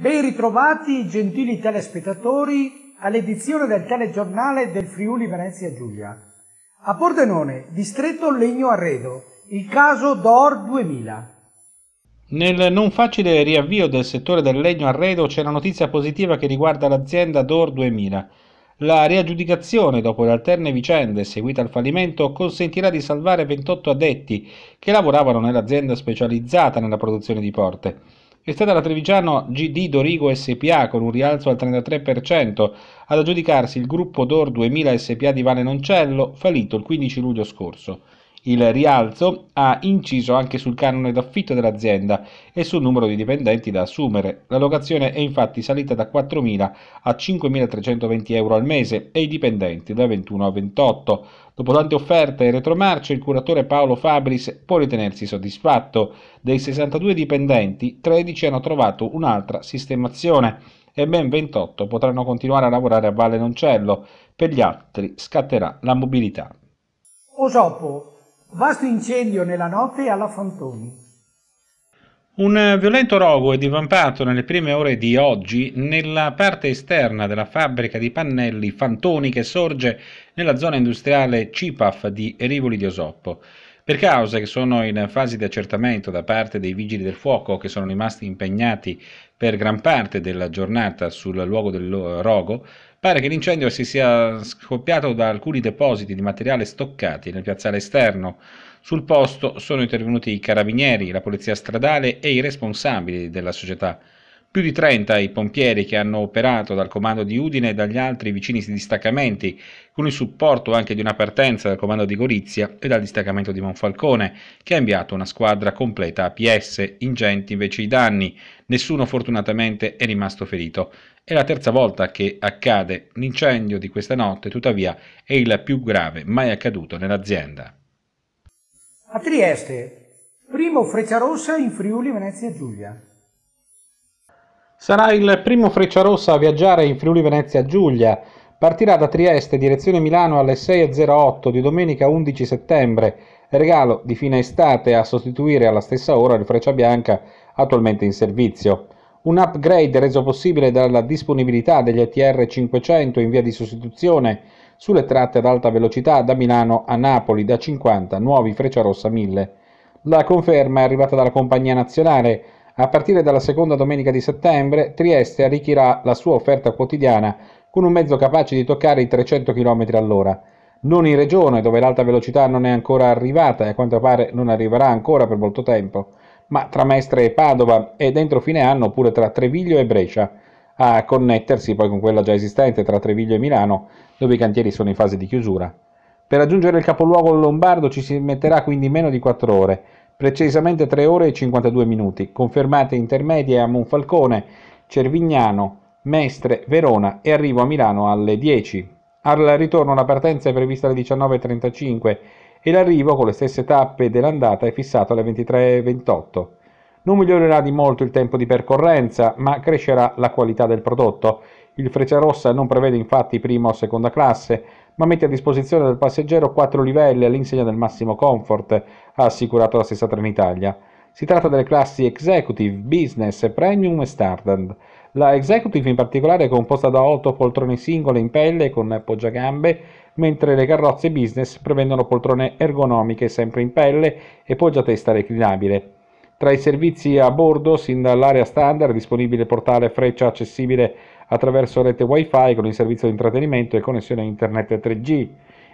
Ben ritrovati, gentili telespettatori, all'edizione del telegiornale del Friuli Venezia Giulia. A Pordenone, distretto Legno Arredo, il caso DOR 2000. Nel non facile riavvio del settore del legno arredo c'è una notizia positiva che riguarda l'azienda DOR 2000. La riaggiudicazione, dopo le alterne vicende seguite al fallimento, consentirà di salvare 28 addetti che lavoravano nell'azienda specializzata nella produzione di porte è stata la Trevigiano GD Dorigo SPA con un rialzo al 33% ad aggiudicarsi il gruppo DOR 2000 SPA di Vale Noncello, fallito il 15 luglio scorso. Il rialzo ha inciso anche sul canone d'affitto dell'azienda e sul numero di dipendenti da assumere. La locazione è infatti salita da 4.000 a 5.320 euro al mese e i dipendenti da 21 a 28. Dopo tante offerte e retromarce, il curatore Paolo Fabris può ritenersi soddisfatto. Dei 62 dipendenti, 13 hanno trovato un'altra sistemazione e ben 28 potranno continuare a lavorare a Valle Noncello. Per gli altri scatterà la mobilità. Osopo Vasto incendio nella notte alla Fantoni. Un violento rogo è divampato nelle prime ore di oggi nella parte esterna della fabbrica di pannelli Fantoni che sorge nella zona industriale CIPAF di Rivoli di Osoppo. Per cause che sono in fase di accertamento da parte dei vigili del fuoco che sono rimasti impegnati per gran parte della giornata sul luogo del rogo, Pare che l'incendio si sia scoppiato da alcuni depositi di materiale stoccati nel piazzale esterno. Sul posto sono intervenuti i carabinieri, la polizia stradale e i responsabili della società. Più di 30 i pompieri che hanno operato dal comando di Udine e dagli altri vicini distaccamenti, con il supporto anche di una partenza dal comando di Gorizia e dal distaccamento di Monfalcone, che ha inviato una squadra completa APS, ingenti invece i danni, nessuno fortunatamente è rimasto ferito. È la terza volta che accade, l'incendio di questa notte tuttavia è il più grave mai accaduto nell'azienda. A Trieste, primo Frecciarossa in Friuli Venezia Giulia. Sarà il primo Frecciarossa a viaggiare in Friuli Venezia Giulia. Partirà da Trieste, direzione Milano alle 6.08 di domenica 11 settembre, regalo di fine estate a sostituire alla stessa ora il Freccia Bianca attualmente in servizio. Un upgrade reso possibile dalla disponibilità degli ATR 500 in via di sostituzione sulle tratte ad alta velocità da Milano a Napoli da 50 nuovi Frecciarossa 1000. La conferma è arrivata dalla compagnia nazionale a partire dalla seconda domenica di settembre, Trieste arricchirà la sua offerta quotidiana con un mezzo capace di toccare i 300 km all'ora. Non in regione, dove l'alta velocità non è ancora arrivata e a quanto pare non arriverà ancora per molto tempo, ma tra Mestre e Padova e dentro fine anno pure tra Treviglio e Brescia, a connettersi poi con quella già esistente tra Treviglio e Milano, dove i cantieri sono in fase di chiusura. Per raggiungere il capoluogo lombardo ci si metterà quindi meno di 4 ore, precisamente 3 ore e 52 minuti, confermate intermedie a Monfalcone, Cervignano, Mestre, Verona e arrivo a Milano alle 10. Al ritorno la partenza è prevista alle 19.35 e l'arrivo con le stesse tappe dell'andata è fissato alle 23.28. Non migliorerà di molto il tempo di percorrenza, ma crescerà la qualità del prodotto il Frecciarossa non prevede infatti prima o seconda classe, ma mette a disposizione del passeggero quattro livelli all'insegna del massimo comfort, ha assicurato la stessa Trenitalia. Si tratta delle classi Executive, Business, Premium e Stardust. La Executive in particolare è composta da 8 poltrone singole in pelle con poggiagambe, mentre le carrozze Business prevedono poltrone ergonomiche sempre in pelle e poggiatesta reclinabile. Tra i servizi a bordo, sin dall'area standard, è disponibile portale freccia accessibile attraverso rete wifi con il servizio di intrattenimento e connessione a internet 3G.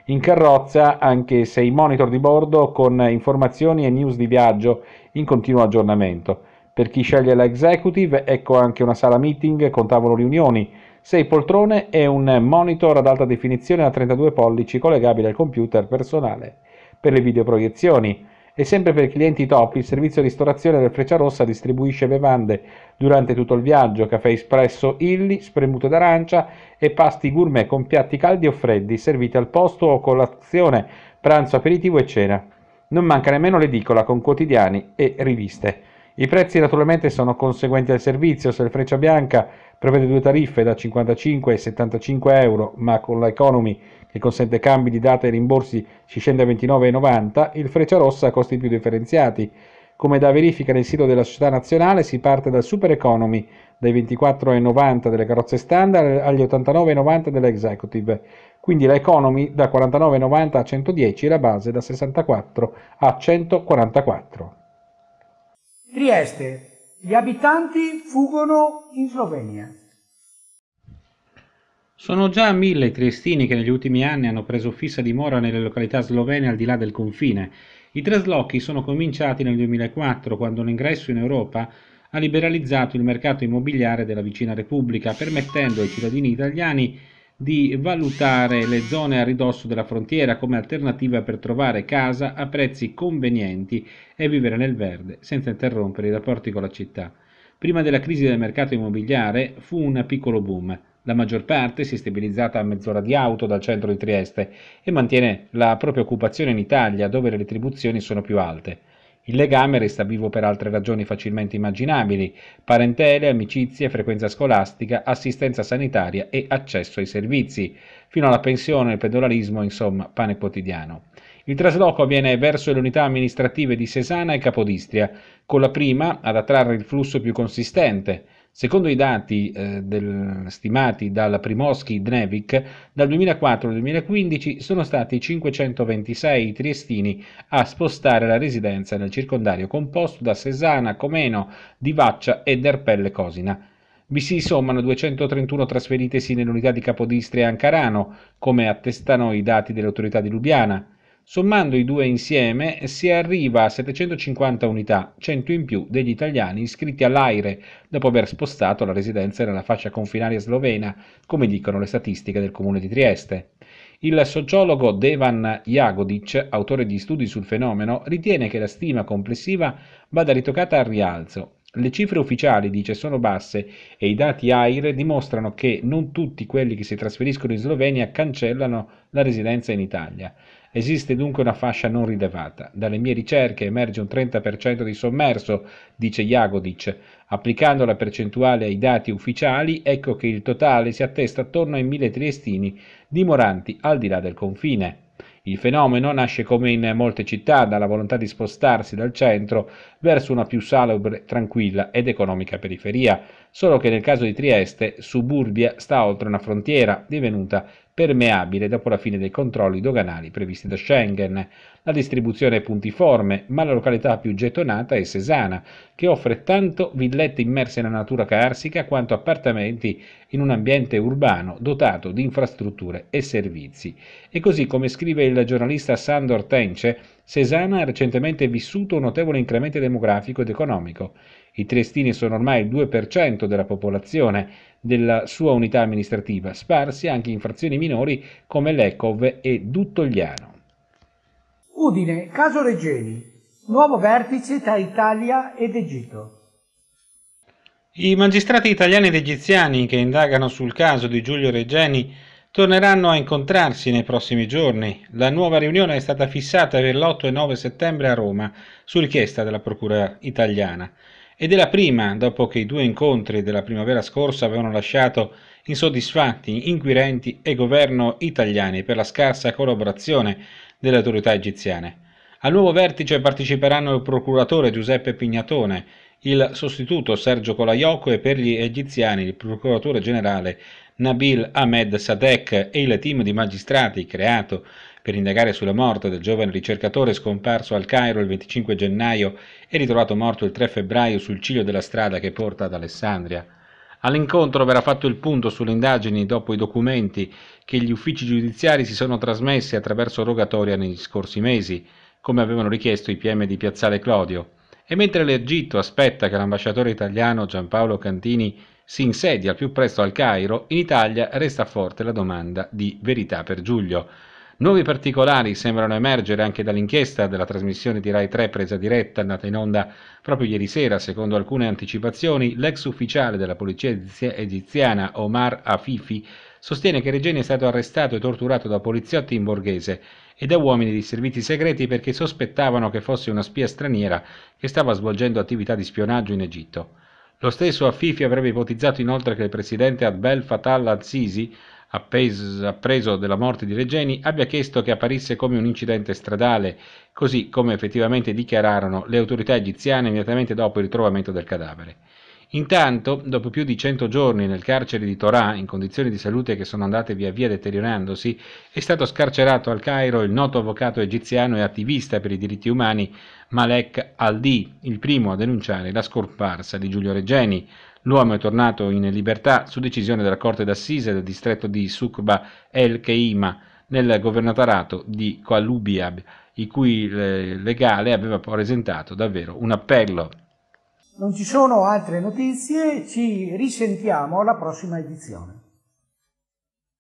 In carrozza anche 6 monitor di bordo con informazioni e news di viaggio in continuo aggiornamento. Per chi sceglie la executive, ecco anche una sala meeting con tavolo riunioni, 6 poltrone e un monitor ad alta definizione a 32 pollici collegabile al computer personale per le videoproiezioni. E sempre per clienti top, il servizio ristorazione del Frecciarossa distribuisce bevande durante tutto il viaggio, caffè espresso illi, spremuto d'arancia e pasti gourmet con piatti caldi o freddi, serviti al posto o colazione, pranzo, aperitivo e cena. Non manca nemmeno l'edicola con quotidiani e riviste. I prezzi naturalmente sono conseguenti al servizio, se il Freccia Bianca prevede due tariffe da 55 e 75 euro, ma con la Economy che consente cambi di date e rimborsi si scende a 29,90, il Freccia Rossa ha costi più differenziati. Come da verifica nel sito della società nazionale si parte dal Super Economy, dai 24,90 delle carrozze standard agli 89,90 delle Executive. Quindi la Economy da 49,90 a 110 e la base da 64 a 144. Trieste, gli abitanti fuggono in Slovenia. Sono già mille i triestini che negli ultimi anni hanno preso fissa dimora nelle località slovene al di là del confine. I traslochi sono cominciati nel 2004 quando l'ingresso in Europa ha liberalizzato il mercato immobiliare della vicina Repubblica, permettendo ai cittadini italiani di valutare le zone a ridosso della frontiera come alternativa per trovare casa a prezzi convenienti e vivere nel verde senza interrompere i rapporti con la città. Prima della crisi del mercato immobiliare fu un piccolo boom. La maggior parte si è stabilizzata a mezz'ora di auto dal centro di Trieste e mantiene la propria occupazione in Italia dove le retribuzioni sono più alte. Il legame resta vivo per altre ragioni facilmente immaginabili, parentele, amicizie, frequenza scolastica, assistenza sanitaria e accesso ai servizi, fino alla pensione, il pedonalismo, insomma, pane quotidiano. Il trasloco avviene verso le unità amministrative di Sesana e Capodistria, con la prima ad attrarre il flusso più consistente, Secondo i dati eh, del, stimati dalla Primoschi Dnevik, dal 2004 al 2015 sono stati 526 i triestini a spostare la residenza nel circondario composto da Sesana, Comeno, Divaccia e Derpelle Cosina. Vi si sommano 231 trasferitesi nell'unità di Capodistria e Ancarano, come attestano i dati delle autorità di Lubiana Sommando i due insieme si arriva a 750 unità, 100 in più degli italiani iscritti all'AIRE dopo aver spostato la residenza nella fascia confinaria slovena, come dicono le statistiche del comune di Trieste. Il sociologo Devan Jagodic, autore di studi sul fenomeno, ritiene che la stima complessiva vada ritoccata al rialzo le cifre ufficiali, dice, sono basse e i dati AIRE dimostrano che non tutti quelli che si trasferiscono in Slovenia cancellano la residenza in Italia. Esiste dunque una fascia non rilevata. Dalle mie ricerche emerge un 30% di sommerso, dice Jagodic. Applicando la percentuale ai dati ufficiali, ecco che il totale si attesta attorno ai mille triestini dimoranti al di là del confine. Il fenomeno nasce come in molte città dalla volontà di spostarsi dal centro verso una più salubre, tranquilla ed economica periferia, solo che nel caso di Trieste suburbia sta oltre una frontiera divenuta permeabile dopo la fine dei controlli doganali previsti da Schengen. La distribuzione è puntiforme, ma la località più gettonata è Sesana, che offre tanto villette immerse nella natura carsica quanto appartamenti in un ambiente urbano dotato di infrastrutture e servizi. E così come scrive il giornalista Sandor Tence, Sesana ha recentemente vissuto un notevole incremento demografico ed economico. I triestini sono ormai il 2% della popolazione della sua unità amministrativa, sparsi anche in frazioni minori come Lecov e Duttogliano. Udine, caso Regeni, nuovo vertice tra Italia ed Egitto. I magistrati italiani ed egiziani che indagano sul caso di Giulio Regeni Torneranno a incontrarsi nei prossimi giorni. La nuova riunione è stata fissata per l'8 e 9 settembre a Roma, su richiesta della Procura italiana. Ed è la prima dopo che i due incontri della primavera scorsa avevano lasciato insoddisfatti inquirenti e governo italiani per la scarsa collaborazione delle autorità egiziane. Al nuovo vertice parteciperanno il procuratore Giuseppe Pignatone, il sostituto Sergio Colaiocco e per gli egiziani il procuratore generale Nabil Ahmed Sadek e il team di magistrati creato per indagare sulla morte del giovane ricercatore scomparso al Cairo il 25 gennaio e ritrovato morto il 3 febbraio sul ciglio della strada che porta ad Alessandria. All'incontro verrà fatto il punto sulle indagini dopo i documenti che gli uffici giudiziari si sono trasmessi attraverso rogatoria negli scorsi mesi, come avevano richiesto i PM di Piazzale Clodio. E mentre l'Egitto aspetta che l'ambasciatore italiano Giampaolo Cantini si insedia al più presto al Cairo, in Italia resta forte la domanda di verità per Giulio. Nuovi particolari sembrano emergere anche dall'inchiesta della trasmissione di Rai 3 presa diretta andata in onda proprio ieri sera. Secondo alcune anticipazioni, l'ex ufficiale della polizia egiziana Omar Afifi sostiene che Regeni è stato arrestato e torturato da poliziotti in borghese e da uomini di servizi segreti perché sospettavano che fosse una spia straniera che stava svolgendo attività di spionaggio in Egitto. Lo stesso Afifi avrebbe ipotizzato inoltre che il presidente Abdel Fattah al-Sisi, appreso della morte di Regeni, abbia chiesto che apparisse come un incidente stradale, così come effettivamente dichiararono le autorità egiziane immediatamente dopo il ritrovamento del cadavere. Intanto, dopo più di 100 giorni nel carcere di Torah, in condizioni di salute che sono andate via via deteriorandosi, è stato scarcerato al Cairo il noto avvocato egiziano e attivista per i diritti umani Malek Aldi, il primo a denunciare la scomparsa di Giulio Regeni. L'uomo è tornato in libertà su decisione della Corte d'Assise del distretto di Sukba el-Keima, nel governatorato di Qalubiab, il cui eh, legale aveva presentato davvero un appello non ci sono altre notizie, ci risentiamo alla prossima edizione.